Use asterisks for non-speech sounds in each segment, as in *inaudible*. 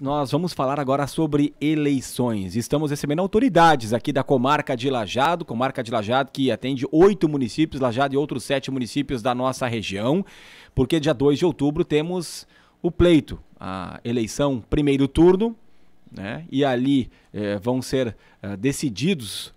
nós vamos falar agora sobre eleições. Estamos recebendo autoridades aqui da comarca de Lajado, comarca de Lajado que atende oito municípios, Lajado e outros sete municípios da nossa região, porque dia 2 de outubro temos o pleito, a eleição primeiro turno, né? E ali eh, vão ser eh, decididos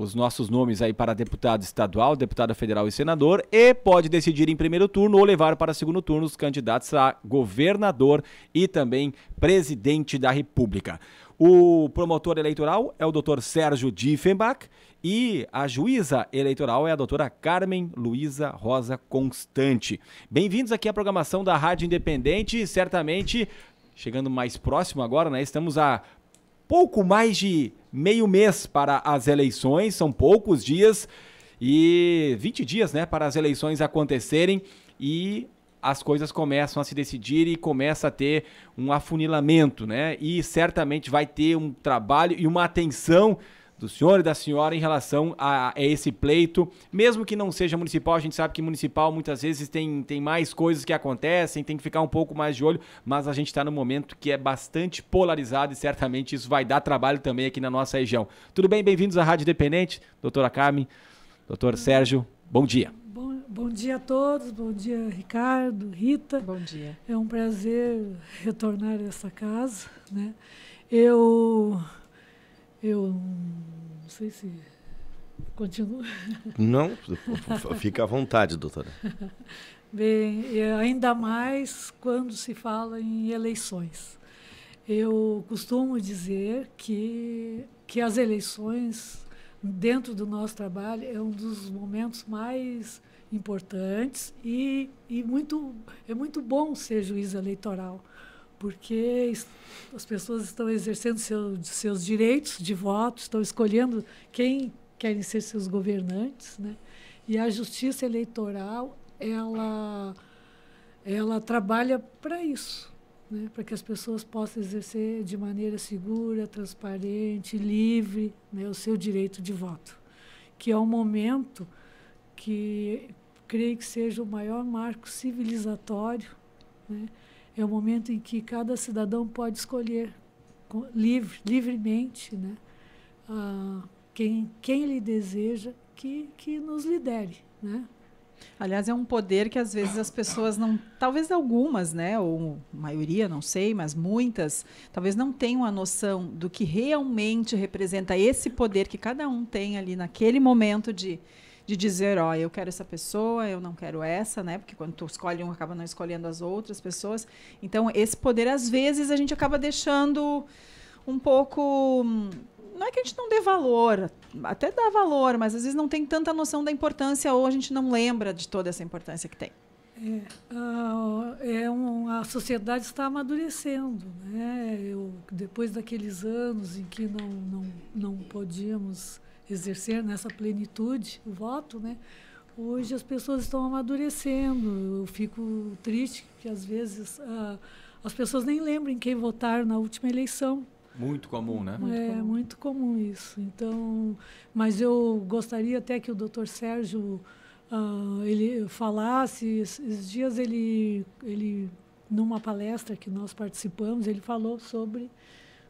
os nossos nomes aí para deputado estadual, deputada federal e senador e pode decidir em primeiro turno ou levar para segundo turno os candidatos a governador e também presidente da República. O promotor eleitoral é o doutor Sérgio Diefenbach e a juíza eleitoral é a doutora Carmen Luísa Rosa Constante. Bem-vindos aqui à programação da Rádio Independente. Certamente, chegando mais próximo agora, né? Estamos a pouco mais de meio mês para as eleições, são poucos dias e 20 dias, né, para as eleições acontecerem e as coisas começam a se decidir e começa a ter um afunilamento, né? E certamente vai ter um trabalho e uma atenção do senhor e da senhora em relação a, a, esse pleito. Mesmo que não seja municipal, a gente sabe que municipal muitas vezes tem, tem mais coisas que acontecem, tem que ficar um pouco mais de olho, mas a gente está num momento que é bastante polarizado e certamente isso vai dar trabalho também aqui na nossa região. Tudo bem? Bem-vindos à Rádio Independente, doutora Carmen, doutor Sérgio, bom dia. Bom, bom dia a todos, bom dia Ricardo, Rita. Bom dia. É um prazer retornar a essa casa, né? Eu eu não sei se. Continua. Não, fica à vontade, doutora. *laughs* Bem, ainda mais quando se fala em eleições. Eu costumo dizer que, que as eleições, dentro do nosso trabalho, é um dos momentos mais importantes e, e muito, é muito bom ser juiz eleitoral, porque as pessoas estão exercendo seu, seus direitos de voto, estão escolhendo quem querem ser seus governantes, né? E a justiça eleitoral, ela ela trabalha para isso, né? para que as pessoas possam exercer de maneira segura, transparente, livre né? o seu direito de voto, que é um momento que creio que seja o maior marco civilizatório né? é o momento em que cada cidadão pode escolher livre, livremente né, quem, quem ele deseja que, que nos lidere. Né? Aliás, é um poder que às vezes as pessoas não, talvez algumas, né, ou maioria, não sei, mas muitas, talvez não tenham a noção do que realmente representa esse poder que cada um tem ali naquele momento de de dizer, ó, eu quero essa pessoa, eu não quero essa, né? Porque quando tu escolhe um, acaba não escolhendo as outras pessoas. Então, esse poder, às vezes, a gente acaba deixando um pouco não é que a gente não dê valor, até dá valor, mas às vezes não tem tanta noção da importância ou a gente não lembra de toda essa importância que tem. É, ah, é um, a sociedade está amadurecendo. Né? Eu, depois daqueles anos em que não, não, não podíamos exercer nessa plenitude o voto, né? Hoje as pessoas estão amadurecendo. Eu fico triste que às vezes as pessoas nem lembrem quem votaram na última eleição. Muito comum, né? Muito é, comum. muito comum isso. Então, mas eu gostaria até que o doutor Sérgio ah, ele falasse. Esses dias ele, ele, numa palestra que nós participamos, ele falou sobre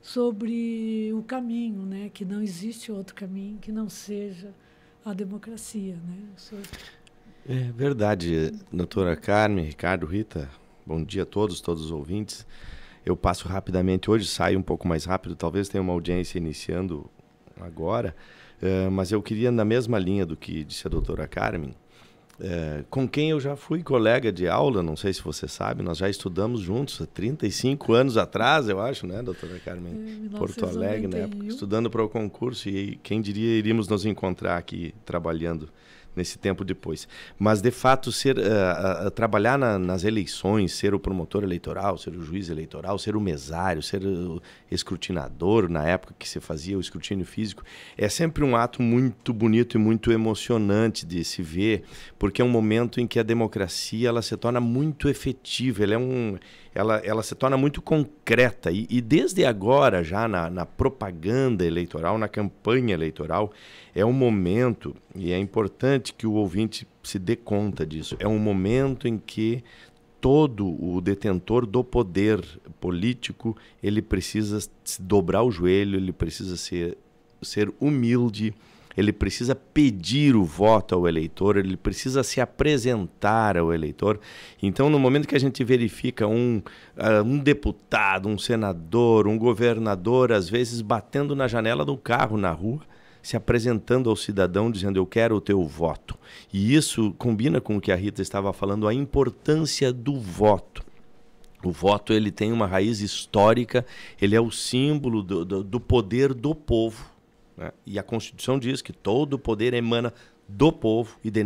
sobre o caminho, né? Que não existe outro caminho que não seja a democracia, né? Sobre... É verdade, doutora Carmen, Ricardo, Rita, bom dia a todos, todos os ouvintes. Eu passo rapidamente, hoje saio um pouco mais rápido, talvez tenha uma audiência iniciando agora, eh, mas eu queria, na mesma linha do que disse a doutora Carmen, é, com quem eu já fui colega de aula, não sei se você sabe, nós já estudamos juntos há 35 anos atrás, eu acho, né, doutora Carmen? É, em Porto Alegre, na né, época, estudando para o concurso e quem diria iríamos nos encontrar aqui trabalhando nesse tempo depois. Mas, de fato, ser uh, uh, trabalhar na, nas eleições, ser o promotor eleitoral, ser o juiz eleitoral, ser o mesário, ser o escrutinador, na época que se fazia o escrutínio físico, é sempre um ato muito bonito e muito emocionante de se ver, porque é um momento em que a democracia ela se torna muito efetiva, ela é um ela, ela se torna muito concreta. E, e desde agora, já na, na, propaganda eleitoral, na campanha eleitoral, é um momento, e é importante que o ouvinte se dê conta disso, é um momento em que todo o detentor do poder político ele precisa se dobrar o joelho, ele precisa ser, ser humilde, ele precisa pedir o voto ao eleitor, ele precisa se apresentar ao eleitor. Então, no momento que a gente verifica um, uh, um deputado, um senador, um governador, às vezes batendo na janela do carro na rua, se apresentando ao cidadão dizendo eu quero o teu voto. E isso combina com o que a Rita estava falando, a importância do voto. O voto ele tem uma raiz histórica, ele é o símbolo do, do, do poder do povo né? E a Constituição diz que todo o poder emana do povo e de,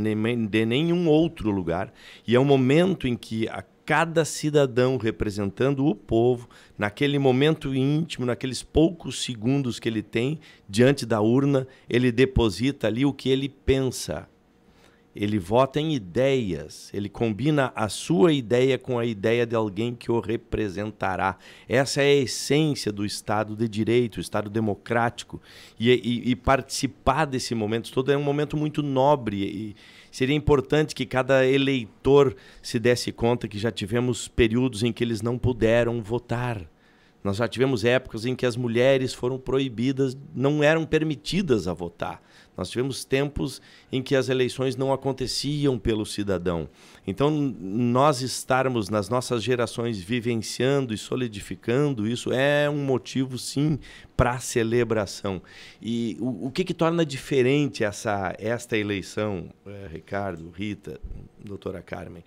de nenhum outro lugar. E é um momento em que a cada cidadão representando o povo, naquele momento íntimo, naqueles poucos segundos que ele tem diante da urna, ele deposita ali o que ele pensa. Ele vota em ideias. Ele combina a sua ideia com a ideia de alguém que o representará. Essa é a essência do Estado de Direito, o Estado democrático. E, e, e participar desse momento todo é um momento muito nobre. E seria importante que cada eleitor se desse conta que já tivemos períodos em que eles não puderam votar. Nós já tivemos épocas em que as mulheres foram proibidas, não eram permitidas a votar. Nós tivemos tempos em que as eleições não aconteciam pelo cidadão. Então, nós estarmos nas nossas gerações vivenciando e solidificando isso é um motivo, sim, para celebração. E o, o que, que, torna diferente essa, esta eleição, eh, Ricardo, Rita, doutora Carmen?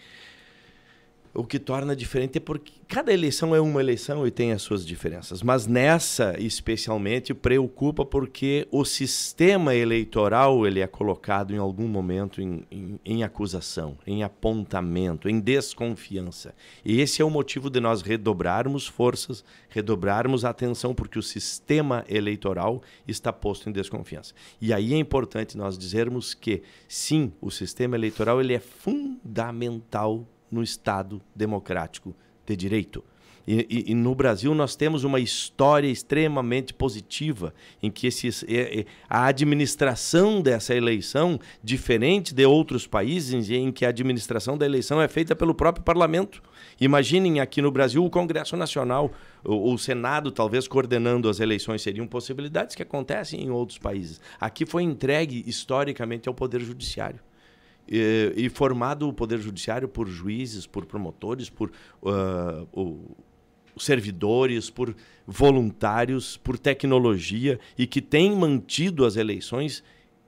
o que torna diferente é porque cada eleição é uma eleição e tem as suas diferenças. Mas nessa, especialmente, preocupa porque o sistema eleitoral ele é colocado em algum momento em, em, em acusação, em apontamento, em desconfiança. E esse é o motivo de nós redobrarmos forças, redobrarmos atenção, porque o sistema eleitoral está posto em desconfiança. E aí é importante nós dizermos que, sim, o sistema eleitoral ele é fundamental no Estado democrático de direito. E, e, e, no Brasil nós temos uma história extremamente positiva em que esses, é, é, a administração dessa eleição, diferente de outros países em que a administração da eleição é feita pelo próprio parlamento. Imaginem aqui no Brasil o Congresso Nacional, o, o Senado talvez coordenando as eleições seriam possibilidades que acontecem em outros países. Aqui foi entregue historicamente ao Poder Judiciário. E, e, formado o Poder Judiciário por juízes, por promotores, por uh, o, servidores, por voluntários, por tecnologia e que tem mantido as eleições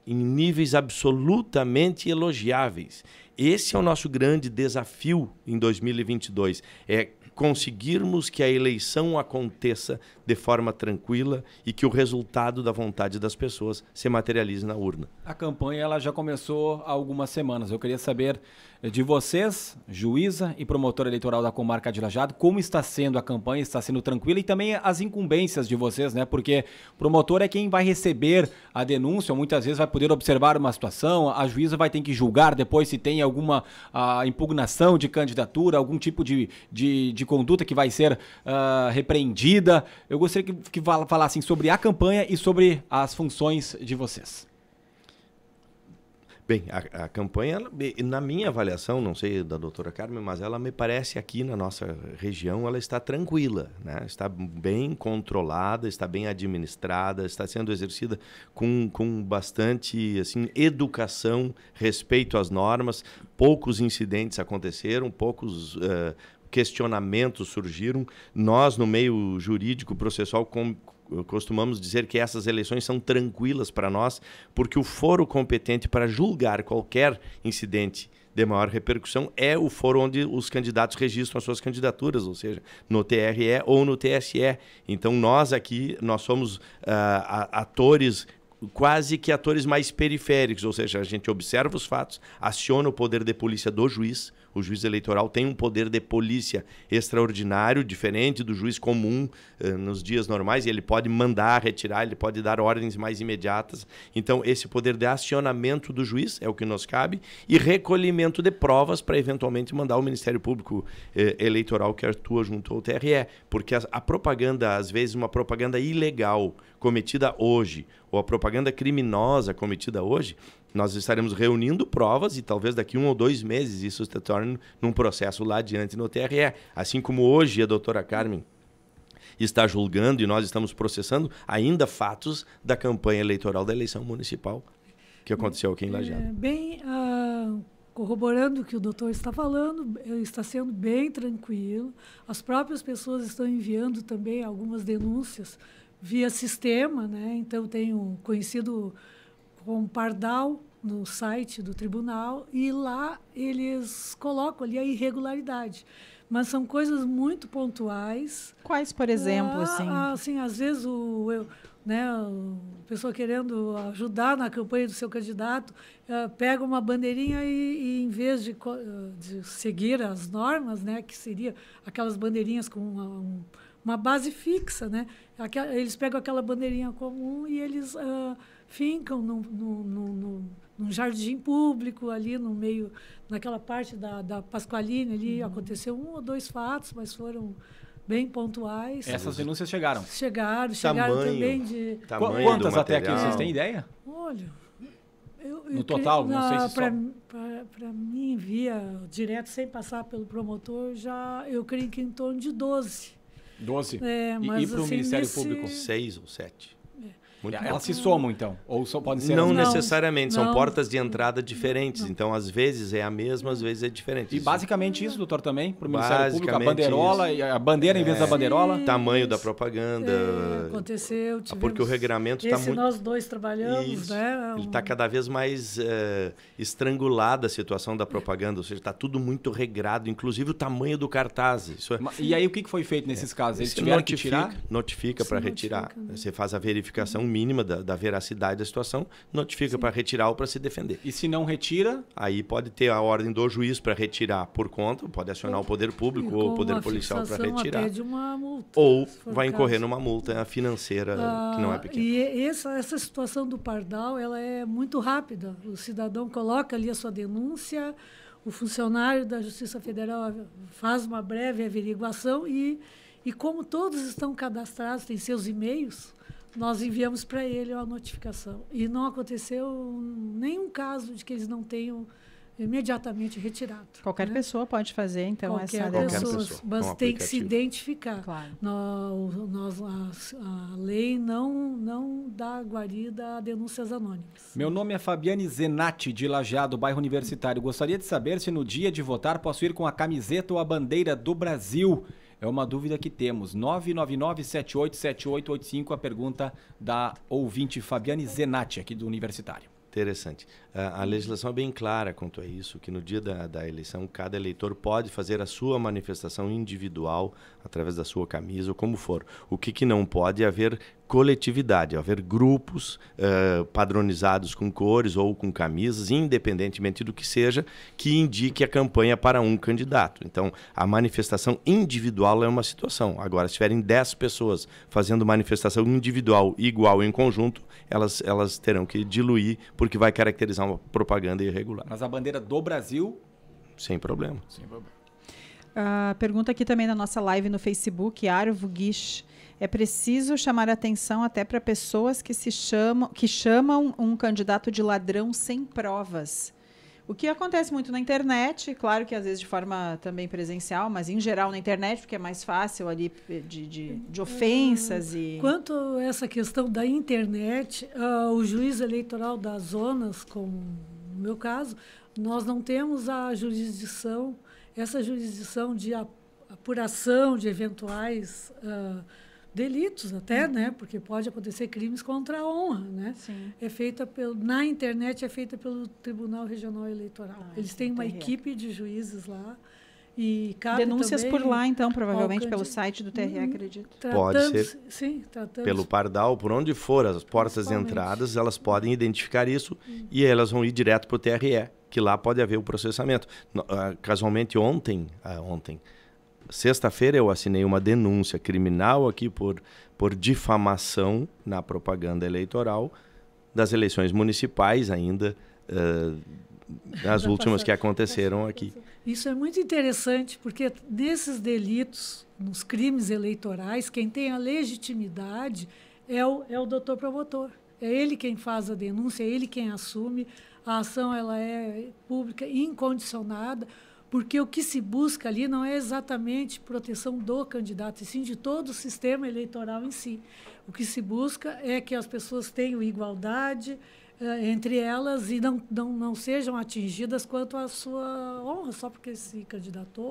em níveis absolutamente elogiáveis. Esse é o nosso grande desafio em 2022, é conseguirmos que a eleição aconteça de forma tranquila e que o resultado da vontade das pessoas se materialize na urna. A campanha ela já começou há algumas semanas. Eu queria saber eh, de vocês, juíza e promotora eleitoral da comarca de Lajado, como está sendo a campanha, está sendo tranquila e também as incumbências de vocês, né? Porque promotor é quem vai receber a denúncia, muitas vezes vai poder observar uma situação, a juíza vai ter que julgar depois se tem alguma a, ah, impugnação de candidatura, algum tipo de, de, de de conduta que vai ser uh, repreendida. Eu gostaria que, que falassem sobre a campanha e sobre as funções de vocês. Bem, a, a, campanha, na minha avaliação, não sei da doutora Carmen, mas ela me parece aqui na nossa região, ela está tranquila, né? está bem controlada, está bem administrada, está sendo exercida com, com bastante assim, educação, respeito às normas, poucos incidentes aconteceram, poucos, uh, questionamentos surgiram. Nós, no meio jurídico processual, com, costumamos dizer que essas eleições são tranquilas para nós, porque o foro competente para julgar qualquer incidente de maior repercussão é o foro onde os candidatos registram as suas candidaturas, ou seja, no TRE ou no TSE. Então nós aqui nós somos uh, atores quase que atores mais periféricos, ou seja, a gente observa os fatos, aciona o poder de polícia do juiz, o juiz eleitoral tem um poder de polícia extraordinário, diferente do juiz comum eh, nos dias normais, e ele pode mandar retirar, ele pode dar ordens mais imediatas. Então, esse poder de acionamento do juiz é o que nos cabe, e recolhimento de provas para eventualmente mandar o Ministério Público eh, Eleitoral que atua junto ao TRE. Porque a, a propaganda, às vezes, uma propaganda ilegal cometida hoje, ou a propaganda criminosa cometida hoje, nós estaremos reunindo provas e talvez daqui um ou dois meses isso se torne num processo lá adiante no TRE. Assim como hoje a doutora Carmen está julgando e nós estamos processando ainda fatos da campanha eleitoral da eleição municipal que aconteceu aqui em Lajeado. É, bem, uh, corroborando o que o doutor está falando, eh, está sendo bem tranquilo. As próprias pessoas estão enviando também algumas denúncias via sistema, né? Então tenho conhecido com Pardal no site do tribunal e lá eles colocam ali a irregularidade. Mas são coisas muito pontuais. Quais, por exemplo, ah, assim? Ah, assim, às vezes o eu, né, a pessoa querendo ajudar na campanha do seu candidato uh, pega uma bandeirinha e, e em vez de, ah, de, seguir as normas, né, que seria aquelas bandeirinhas com uma, um, uma base fixa, né, eles pegam aquela bandeirinha comum e eles uh, fincam no, no, no, num jardim público ali no meio, naquela parte da, da Pasqualine ali, uhum. aconteceu um ou dois fatos, mas foram bem pontuais. Essas denúncias chegaram? Chegaram, chegaram tamanho, também de... Tamanho Quantas até aqui, vocês têm ideia? Olha... Eu, no eu total, creio, não sei se Para mim, via direto, sem passar pelo promotor, já eu creio que em torno de 12. 12? É, e, e para o assim, Ministério nesse... Público? 6 ou 7. Muito é, Elas bom. se somam, então? Ou só podem ser Não necessariamente, não. são portas de entrada diferentes. Então, às vezes é a mesma, às vezes é diferente. E isso. basicamente isso, doutor, também, para o Ministério Público, a bandeirola, isso. a bandeira é, em vez da é. bandeirola. Tamanho da propaganda. É, aconteceu, tivemos... Ah, porque o regramento está muito... nós dois trabalhamos, isso. né? É Ele está cada vez mais é, eh, estrangulado a situação da propaganda, ou seja, está tudo muito regrado, inclusive o tamanho do cartaz. Isso é... E aí, o que foi feito nesses casos? Eles tiveram notifica, que tirar? Notifica para retirar. Né? Você faz a verificação mínima da, da veracidade da situação, notifica para retirar ou para se defender. E se não retira? Aí pode ter a ordem do juiz para retirar por conta, pode acionar ou, o poder público ou o poder policial para retirar. Até de uma multa, ou vai caso. incorrer numa multa financeira ah, que não é pequena. E essa, essa situação do pardal ela é muito rápida. O cidadão coloca ali a sua denúncia, o funcionário da Justiça Federal faz uma breve averiguação e, e como todos estão cadastrados, têm seus e-mails, nós enviamos para ele a notificação. E não aconteceu nenhum caso de que eles não tenham imediatamente retirado. Qualquer né? pessoa pode fazer, então, Qualquer essa denúncia, Pessoa, pessoa, mas tem que se identificar. Claro. Nós, nós, a, lei não, não dá guarida a denúncias anônimas. Meu nome é Fabiane Zenati, de Lajeado, bairro Universitário. Gostaria de saber se no dia de votar posso ir com a camiseta ou a bandeira do Brasil. É uma dúvida que temos. 999-787885, a pergunta da ouvinte Fabiane Zenatti, aqui do Universitário. Interessante. A, a, legislação é bem clara quanto a isso, que no dia da, da eleição cada eleitor pode fazer a sua manifestação individual através da sua camisa ou como for. O que, que não pode é haver coletividade, haver grupos uh, padronizados com cores ou com camisas, independentemente do que seja, que indique a campanha para um candidato. Então, a manifestação individual é uma situação. Agora, se tiverem 10 pessoas fazendo manifestação individual igual em conjunto, elas, elas terão que diluir, porque vai caracterizar uma propaganda irregular. Mas a bandeira do Brasil. Sem problema. Sem problema. Uh, pergunta aqui também na nossa live no Facebook, Arvo Guiche é preciso chamar atenção até para pessoas que se chamam, que chamam um candidato de ladrão sem provas. O que acontece muito na internet, claro que às vezes de forma também presencial, mas em geral na internet, porque é mais fácil ali de, de, de hum, ofensas e. Quanto a essa questão da internet, uh, o juiz eleitoral das zonas, como no meu caso, nós não temos a jurisdição, essa jurisdição de apuração de eventuais. Uh, delitos até, Sim. né? Porque pode acontecer crimes contra a honra, né? Sim. É feita pelo, na internet é feita pelo Tribunal Regional Eleitoral. Ah, Eles têm então uma tá equipe de juízes lá. E Denúncias por lá, então, provavelmente pelo site do TRE, uhum. acredito. Pode ser. Sim, tratamos. Pelo Pardal, por onde for, as portas de entradas, elas podem identificar isso hum. e elas vão ir direto para o TRE, que lá pode haver o processamento. Ah, casualmente, ontem, ah, ontem, Sexta-feira eu assinei uma denúncia criminal aqui por, por difamação na propaganda eleitoral das eleições municipais ainda, uh, as últimas que aconteceram aqui. Isso é muito interessante, porque nesses delitos, nos crimes eleitorais, quem tem a legitimidade é o, é o doutor promotor. É ele quem faz a denúncia, é ele quem assume. A ação ela é pública, incondicionada porque o que se busca ali não é exatamente proteção do candidato, e sim de todo o sistema eleitoral em si. O que se busca é que as pessoas tenham igualdade eh, entre elas e não, não, não sejam atingidas quanto à sua honra, só porque se candidatou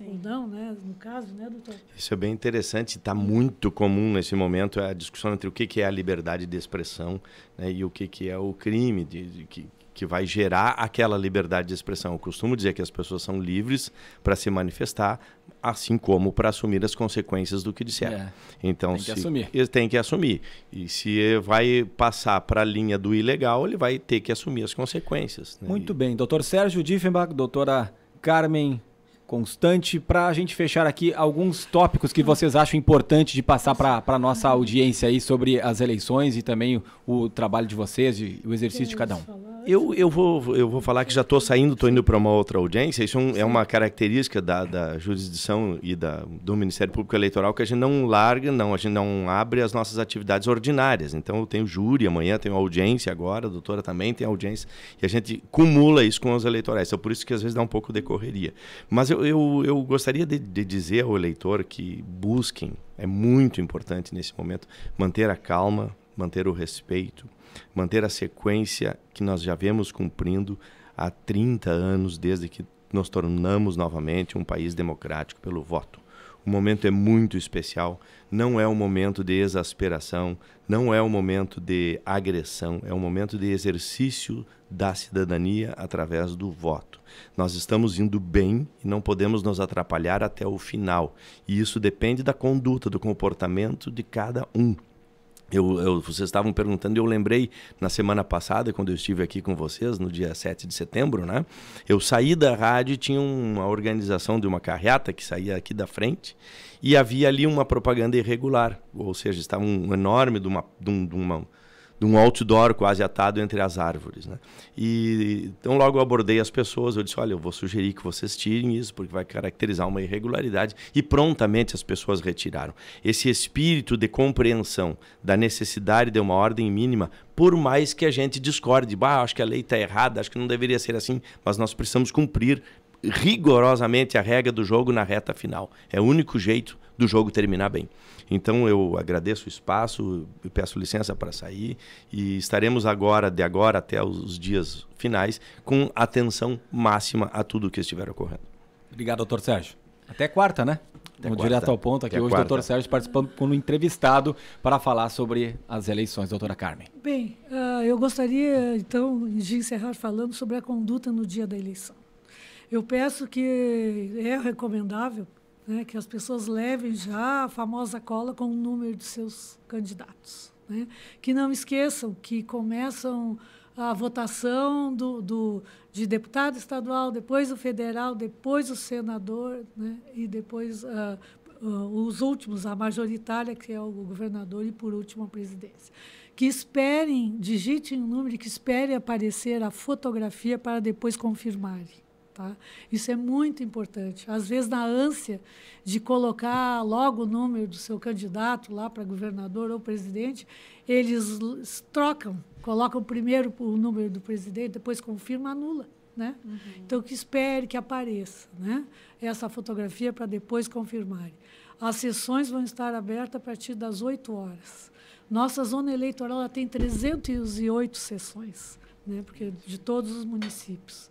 ou não, né? no caso, né, doutor? Isso é bem interessante, está muito comum nesse momento a discussão entre o que, é a liberdade de expressão né, e o que, é o crime, de, de que, que vai gerar aquela liberdade de expressão. Eu costumo dizer que as pessoas são livres para se manifestar, assim como para assumir as consequências do que disseram. É. Então, tem que se, assumir. Ele tem que assumir. E se vai passar para a linha do ilegal, ele vai ter que assumir as consequências. Né? Muito bem. Doutor Sérgio Diffenbach, doutora Carmen Constante, para a gente fechar aqui alguns tópicos que vocês acham importante de passar para a nossa audiência aí sobre as eleições e também o, o trabalho de vocês e o exercício de cada um. Eu, eu, vou, eu vou falar que já estou saindo, estou indo para uma outra audiência. Isso é, é uma característica da, da jurisdição e da, do Ministério Público Eleitoral que a gente não larga, não, a gente não abre as nossas atividades ordinárias. Então, eu tenho júri amanhã, tenho audiência agora, a doutora também tem audiência, e a gente cumula isso com os eleitorais. Então, por isso que às vezes dá um pouco de correria. Mas eu, eu, eu gostaria de, de dizer ao eleitor que busquem, é muito importante nesse momento, manter a calma, manter o respeito manter a sequência que nós já vemos cumprindo há 30 anos, desde que nos tornamos novamente um país democrático pelo voto. O momento é muito especial, não é um momento de exasperação, não é um momento de agressão, é um momento de exercício da cidadania através do voto. Nós estamos indo bem e não podemos nos atrapalhar até o final, e isso depende da conduta, do comportamento de cada um. Eu, eu, vocês estavam perguntando, eu lembrei na semana passada, quando eu estive aqui com vocês, no dia 7 de setembro, né? Eu saí da rádio e tinha uma organização de uma carreata que saía aqui da frente e havia ali uma propaganda irregular, ou seja, estava um enorme de uma, de uma de um outdoor quase atado entre as árvores. Né? E então logo eu abordei as pessoas, eu disse, olha, eu vou sugerir que vocês tirem isso, porque vai caracterizar uma irregularidade, e prontamente as pessoas retiraram. Esse espírito de compreensão da necessidade de uma ordem mínima, por mais que a gente discorde, bah, acho que a lei está errada, acho que não deveria ser assim, mas nós precisamos cumprir rigorosamente a regra do jogo na reta final. É o único jeito do jogo terminar bem. Então eu agradeço o espaço, peço licença para sair e estaremos agora, de agora até os dias finais, com atenção máxima a tudo o que estiver ocorrendo. Obrigado, doutor Sérgio. Até quarta, né? Até Vamos quarta. direto ao ponto aqui. Até hoje, quarta. doutor Sérgio participando como entrevistado para falar sobre as eleições. Doutora Carmen. Bem, uh, eu gostaria, então, de encerrar falando sobre a conduta no dia da eleição. Eu peço que é recomendável né, que as pessoas levem já a famosa cola com o número de seus candidatos. Né? Que não esqueçam que começam a votação do, do, de deputado estadual, depois o federal, depois o senador né? e depois uh, uh, os últimos, a majoritária, que é o governador, e por último a presidência. Que esperem, digitem o um número, que esperem aparecer a fotografia para depois confirmarem. Tá? Isso é muito importante. Às vezes, na ânsia de colocar logo o número do seu candidato lá para governador ou presidente, eles trocam, colocam primeiro o número do presidente, depois confirma, anula. Né? Uhum. Então, que espere que apareça né? essa fotografia para depois confirmarem. As sessões vão estar abertas a partir das 8 horas. Nossa zona eleitoral ela tem 308 sessões, né? porque de todos os municípios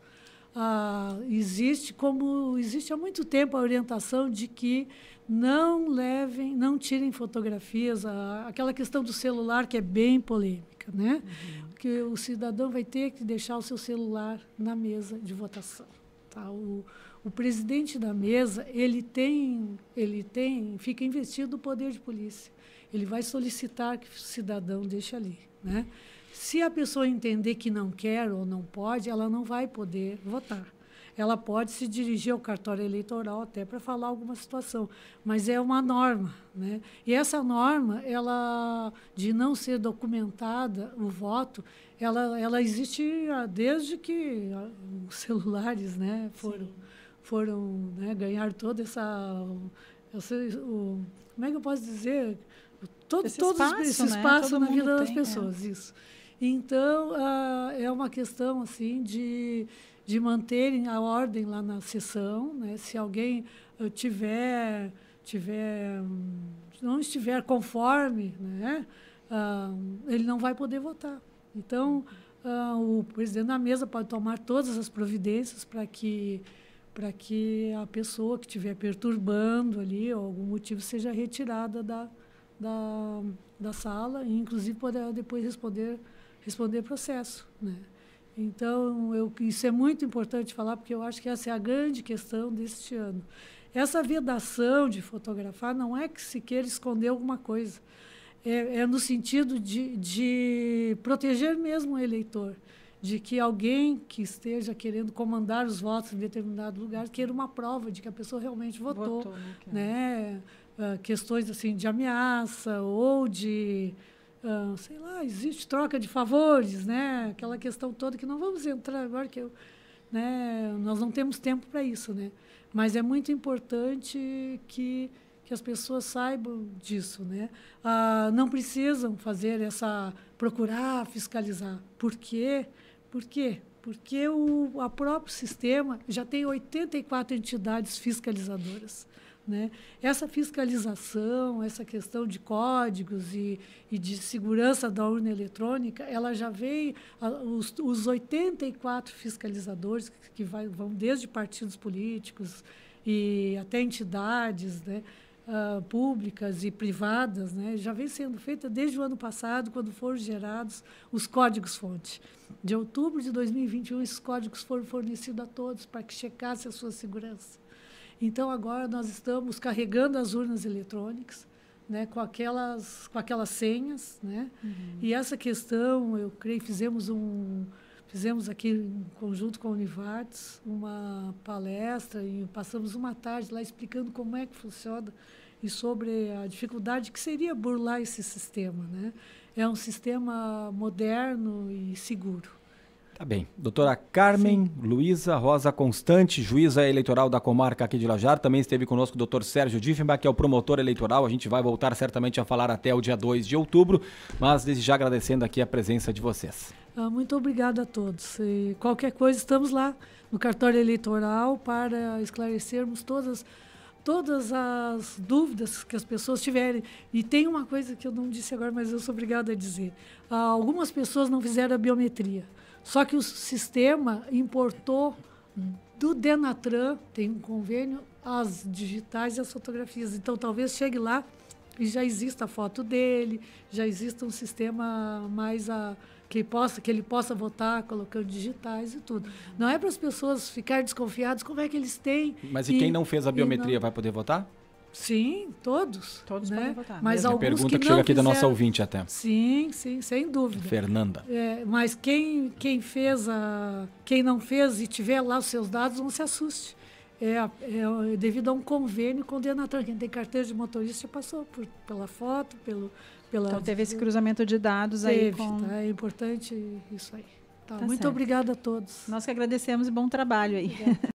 ah, existe, como existe há muito tempo a orientação de que não levem, não tirem fotografias, a, aquela questão do celular que é bem polêmica, né? Uhum. Que o cidadão vai ter que deixar o seu celular na mesa de votação, tá? O, o presidente da mesa, ele tem, ele tem, fica investido o poder de polícia. Ele vai solicitar que o cidadão deixe ali, né? Uhum. Se a pessoa entender que não quer ou não pode, ela não vai poder votar. Ela pode se dirigir ao cartório eleitoral até para falar alguma situação, mas é uma norma, né? E essa norma, ela de não ser documentada o voto, ela ela existe ah, desde que ah, os celulares, né, foram Sim. foram, né, ganhar toda essa essa o, como é que eu posso dizer, todo, esse espaço, esse né? espaço né? na vida tem, das é. pessoas, é. isso. Então, ah, é uma questão assim de, de manterem a ordem lá na sessão. Né? Se alguém ah, tiver, tiver hum, não estiver conforme, né? Ah, ele não vai poder votar. Então, o presidente da mesa pode tomar todas as providências para que para que a pessoa que estiver perturbando ali, ou algum motivo, seja retirada da, da, da sala e, inclusive, poderá depois responder responder processo, né? Então, eu, isso é muito importante falar, porque eu acho que essa é a grande questão deste ano. Essa vedação de fotografar não é que se queira esconder alguma coisa, é, é no sentido de, de proteger mesmo o eleitor, de que alguém que esteja querendo comandar os votos em determinado lugar queira uma prova de que a pessoa realmente votou. votou né? Uh, questões assim de ameaça ou de ah, sei lá, existe troca de favores, né? Aquela questão toda que não vamos entrar agora que eu, né? Nós não temos tempo para isso, né? Mas é muito importante que que as pessoas saibam disso, né? Ah, não precisam fazer essa procurar fiscalizar. Por quê? Por quê? Porque o a próprio sistema já tem 84 entidades fiscalizadoras. Né? Essa fiscalização, essa questão de códigos e, e de segurança da urna eletrônica, ela já vem os, os 84 fiscalizadores, que, que vai, vão desde partidos políticos e até entidades né, uh, públicas e privadas, né, já vem sendo feita desde o ano passado, quando foram gerados os códigos-fonte. De outubro de 2021, esses códigos foram fornecidos a todos para que checasse a sua segurança. Então agora nós estamos carregando as urnas eletrônicas, né, com aquelas com aquelas senhas, né? Uhum. E essa questão, eu creio, fizemos um fizemos aqui em conjunto com a Univates uma palestra e passamos uma tarde lá explicando como é que funciona e sobre a dificuldade que seria burlar esse sistema, né? É um sistema moderno e seguro. Tá bem. Doutora Carmen Luiza Luísa Rosa Constante, juíza eleitoral da comarca aqui de Lajar. Também esteve conosco o doutor Sérgio Diffenbach, que é o promotor eleitoral. A gente vai voltar certamente a falar até o dia 2 de outubro, mas desde já agradecendo aqui a presença de vocês. Ah, muito obrigada a todos. E qualquer coisa, estamos lá no cartório eleitoral para esclarecermos todas todas as dúvidas que as pessoas tiverem. E tem uma coisa que eu não disse agora, mas eu sou obrigada a dizer. Ah, algumas pessoas não fizeram a biometria. Só que o sistema importou do Denatran, tem um convênio, as digitais e as fotografias. Então, talvez chegue lá e já exista a foto dele, já exista um sistema mais a que ele possa que ele possa votar colocando digitais e tudo. Não é para as pessoas ficarem desconfiadas como é que eles têm. Mas e, e quem não fez a biometria não... vai poder votar? Sim, todos. Todos né? podem votar. Mas alguns pergunta que, que chega aqui fizeram. da nossa ouvinte até. Sim, sim, sem dúvida. Fernanda. É, mas quem, quem fez a, quem não fez e tiver lá os seus dados, não se assuste. É, é, é devido a um convênio com o Denatran. Quem tem carteira de motorista passou por, pela foto, pelo. Pela, então teve esse cruzamento de dados teve, aí. Com... Tá? É importante isso aí. Tá, tá muito certo. obrigada a todos. Nós que agradecemos e bom trabalho aí. Obrigada. *laughs*